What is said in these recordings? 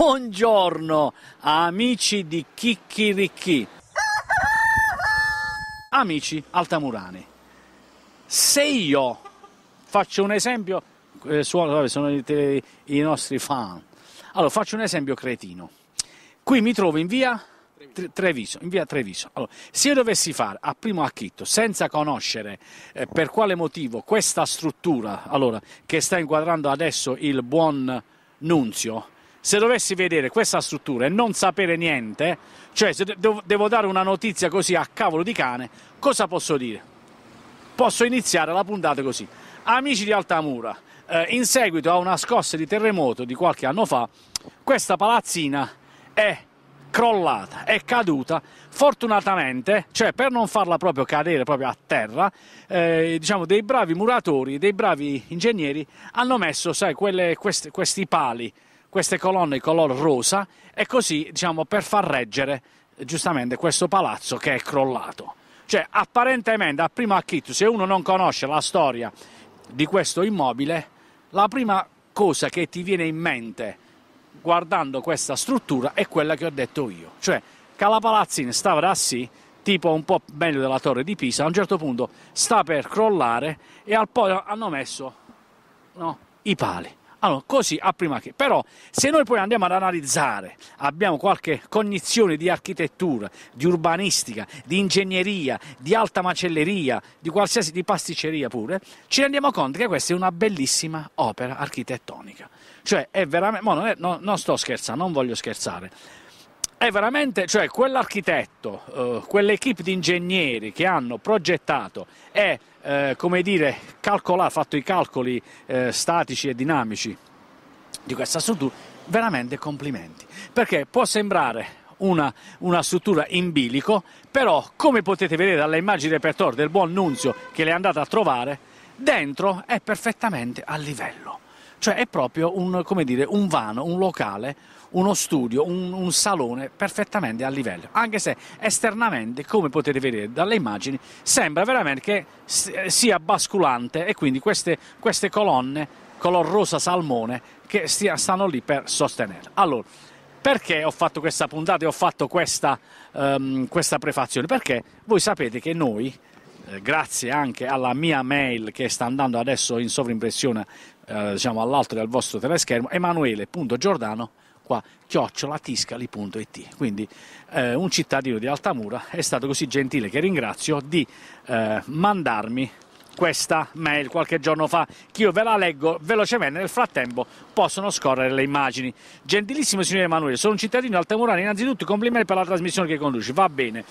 Buongiorno amici di Chicchiricchi, amici altamurani. Se io faccio un esempio, eh, sono, i, nostri fan, allora faccio un esempio cretino. Qui mi trovo in via Treviso, in via Treviso. Allora, se io dovessi fare a primo acchitto, senza conoscere eh, per quale motivo questa struttura, allora, che sta inquadrando adesso il buon Nunzio, se dovessi vedere questa struttura e non sapere niente, cioè se devo, dare una notizia così a cavolo di cane, cosa posso dire? Posso iniziare la puntata così. Amici di Altamura, eh, in seguito a una scossa di terremoto di qualche anno fa, questa palazzina è crollata, è caduta, fortunatamente, cioè per non farla proprio cadere proprio a terra, eh, diciamo dei bravi muratori, dei bravi ingegneri hanno messo, sai, quelle, questi, questi pali queste colonne color rosa e così diciamo, per far reggere eh, giustamente questo palazzo che è crollato. Cioè apparentemente a primo acchito, se uno non conosce la storia di questo immobile, la prima cosa che ti viene in mente guardando questa struttura è quella che ho detto io, cioè Calapalazzin stava sì, tipo un po' meglio della torre di Pisa, a un certo punto sta per crollare e al poi hanno messo no, i pali. Allora, così a prima che. Però se noi poi andiamo ad analizzare, abbiamo qualche cognizione di architettura, di urbanistica, di ingegneria, di alta macelleria, di qualsiasi, di pasticceria pure, ci rendiamo conto che questa è una bellissima opera architettonica. Cioè è veramente, no, non, è, no, non sto scherzando, non voglio scherzare, è veramente, cioè quell'architetto, eh, quell'equipe di ingegneri che hanno progettato e, eh, come dire, calcolato, fatto i calcoli eh, statici e dinamici di questa struttura, veramente complimenti. Perché può sembrare una, una, struttura in bilico, però come potete vedere dalle immagini repertoire del buon Nunzio che le è andata a trovare, dentro è perfettamente a livello. Cioè è proprio un, dire, un vano, un locale uno studio, un, un salone perfettamente a livello, anche se esternamente, come potete vedere dalle immagini, sembra veramente che eh, sia basculante e quindi queste, queste colonne color rosa salmone che stia, stanno lì per sostenere. Allora, perché ho fatto questa puntata e ho fatto questa, um, questa prefazione? Perché voi sapete che noi, eh, grazie anche alla mia mail che sta andando adesso in sovrimpressione eh, diciamo all'alto del vostro teleschermo, emanuele.giordano.com acqua chiocciolatiscali.it. Quindi eh, un cittadino di Altamura è stato così gentile che ringrazio di eh, mandarmi questa mail qualche giorno fa che io ve la leggo velocemente nel frattempo possono scorrere le immagini gentilissimo signore Emanuele sono un cittadino altamurano innanzitutto complimenti per la trasmissione che conduci va bene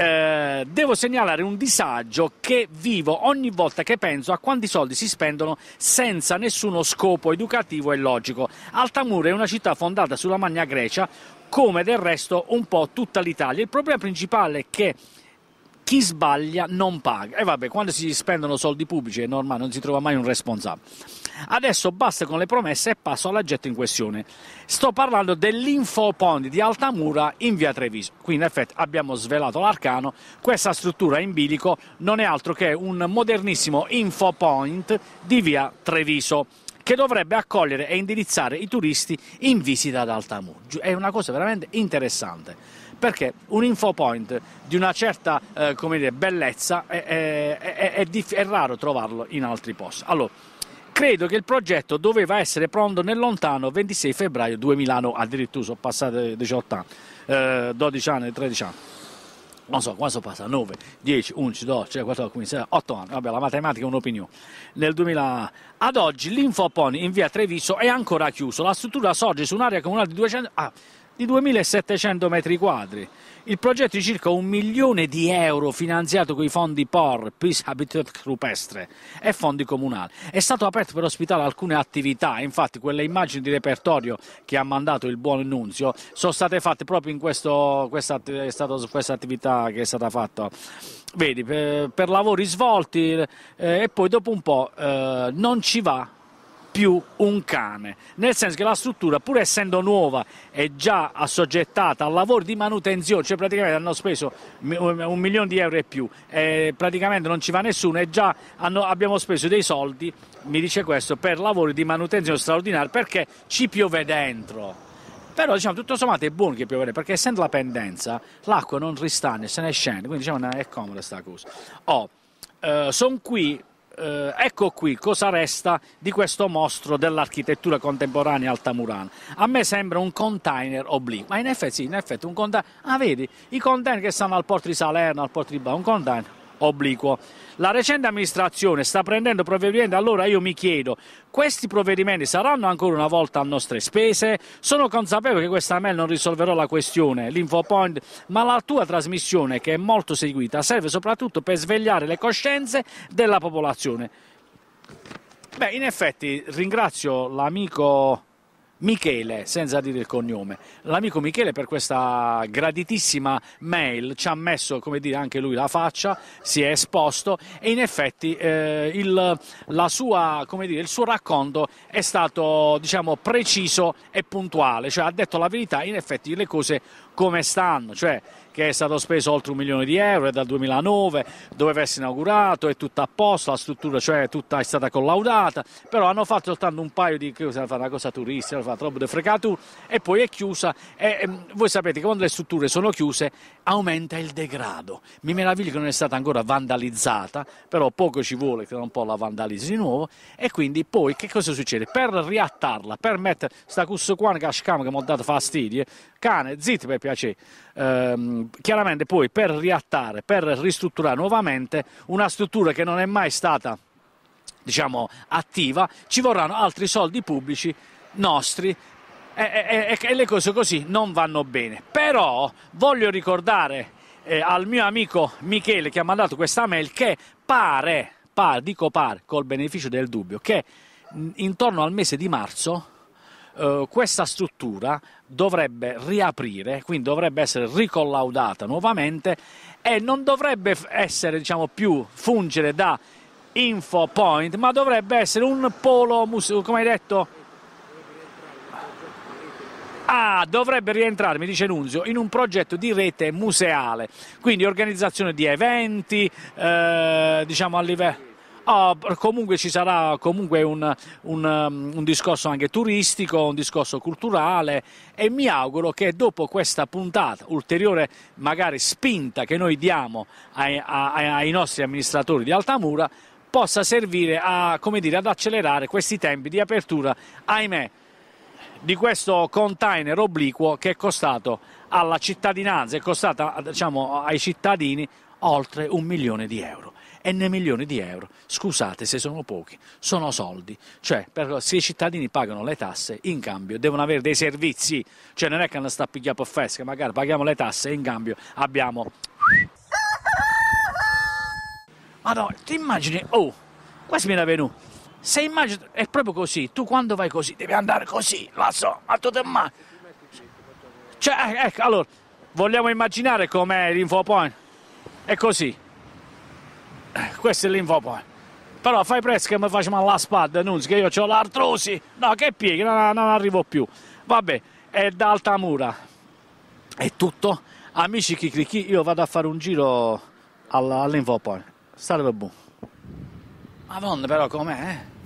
eh, devo segnalare un disagio che vivo ogni volta che penso a quanti soldi si spendono senza nessuno scopo educativo e logico. Altamura è una città fondata sulla Magna Grecia, come del resto un po' tutta l'Italia. Il problema principale è che chi sbaglia non paga. E vabbè, quando si spendono soldi pubblici è normale, non si trova mai un responsabile. Adesso basta con le promesse e passo all'aggetto in questione. Sto parlando dell'Infopond di Altamura in via Treviso. Qui in effetti abbiamo svelato l'arcano, questa struttura in bilico non è altro che un modernissimo Infopoint di via Treviso che dovrebbe accogliere e indirizzare i turisti in visita ad Altamura. È una cosa veramente interessante perché un infopoint di una certa eh, dire, bellezza è, è, è, è, raro trovarlo in altri posti. Allora, credo che il progetto doveva essere pronto nel lontano 26 febbraio 2000, addirittura sono passati 18 anni, eh, 12 anni, 13 anni non so, quanto passa? 9, 10, 11, 12, 14, 15, 8 anni, vabbè la matematica è un'opinione. Nel 2000... Ad oggi l'Infopon in via Treviso è ancora chiuso, la struttura sorge su un'area comunale di 200... Ah di 2.700 metri quadri. Il progetto di circa un milione di euro finanziato con i fondi POR, Peace Habitat Rupestre, e fondi comunali. È stato aperto per ospitare alcune attività, infatti quelle immagini di repertorio che ha mandato il buon Nunzio sono state fatte proprio in questo, questa, questa, attività che è stata fatta. Vedi, per, per lavori svolti eh, e poi dopo un po' eh, non ci va più un cane, nel senso che la struttura pur essendo nuova è già assoggettata a lavori di manutenzione, cioè praticamente hanno speso un milione di euro e più, e eh, praticamente non ci va nessuno e già hanno, abbiamo speso dei soldi, mi dice questo, per lavori di manutenzione straordinari perché ci piove dentro però diciamo tutto sommato è buono che piovere perché essendo la pendenza l'acqua non ristane se ne scende quindi diciamo è comoda sta cosa oh, eh, sono qui eh, ecco qui cosa resta di questo mostro dell'architettura contemporanea altamurana. A me sembra un container obliquo, ma in effetti sì, in effetti un container. Ah, vedi, i container che stanno al porto di Salerno, al porto di Ba, un container obliquo. La recente amministrazione sta prendendo provvedimenti, allora io mi chiedo, questi provvedimenti saranno ancora una volta a nostre spese? Sono consapevole che questa mail non risolverò la questione, l'infopoint, ma la tua trasmissione, che è molto seguita, serve soprattutto per svegliare le coscienze della popolazione. Beh, in effetti ringrazio l'amico Michele, senza dire il cognome. L'amico Michele per questa graditissima mail ci ha messo, come dire, anche lui la faccia, si è esposto e in effetti eh, il, sua, dire, il, suo racconto è stato diciamo, preciso e puntuale, cioè ha detto la verità, in effetti le cose come stanno, cioè che è stato speso oltre un milione di euro, è dal 2009, doveva essere inaugurato, è tutto a posto, la struttura cioè tutta è stata collaudata, però hanno fatto soltanto un paio di cose, una cosa turistica, hanno fatto roba di frecatura e poi è chiusa e, e, ehm, voi sapete che quando le strutture sono chiuse aumenta il degrado. Mi meraviglio che non è stata ancora vandalizzata, però poco ci vuole che non po' la vandalizzi di nuovo e quindi poi che cosa succede? Per riattarla, per mettere sta cusso qua che mi ha dato fastidio, cane, zitti per piacere, ehm, chiaramente poi per riattare, per ristrutturare nuovamente una struttura che non è mai stata diciamo, attiva, ci vorranno altri soldi pubblici nostri e, e, e, le cose così non vanno bene. Però voglio ricordare eh, al mio amico Michele che ha mandato questa mail che pare, pare dico pare, col beneficio del dubbio, che intorno al mese di marzo eh, questa struttura dovrebbe riaprire, quindi dovrebbe essere ricollaudata nuovamente e non dovrebbe essere diciamo, più fungere da info point, ma dovrebbe essere un polo, museo, come hai detto, Ah, dovrebbe rientrare, mi dice Nunzio, in un progetto di rete museale, quindi organizzazione di eventi, eh, diciamo a livello... Oh, comunque ci sarà comunque un, un, um, un, discorso anche turistico, un discorso culturale e mi auguro che dopo questa puntata, ulteriore magari spinta che noi diamo ai, ai, ai nostri amministratori di Altamura, possa servire a, dire, ad accelerare questi tempi di apertura, ahimè, di questo container obliquo che è costato alla cittadinanza, è costato diciamo, ai cittadini oltre un milione di euro e nei milioni di euro. Scusate se sono pochi, sono soldi. Cioè, per, se i cittadini pagano le tasse, in cambio devono avere dei servizi. Cioè, non è che hanno sta pigliato a fresca, magari paghiamo le tasse e in cambio abbiamo... Ma no, ti immagini... Oh, quasi mi era venuto. Se immagini... È proprio così. Tu quando vai così, devi andare così, lo so. Ma tu te immagini... Cioè, eh, ecco, allora... Vogliamo immaginare com'è l'infopoint? È così questo è l'infopo. Però fai presto che mi facciamo la spada, non che io ho l'artrosi. No, che piega, non, non arrivo più. Vabbè, è da Altamura. È tutto. Amici Kikrichi, io vado a fare un giro all'infopo. Salve buon. Madonna però com'è, eh?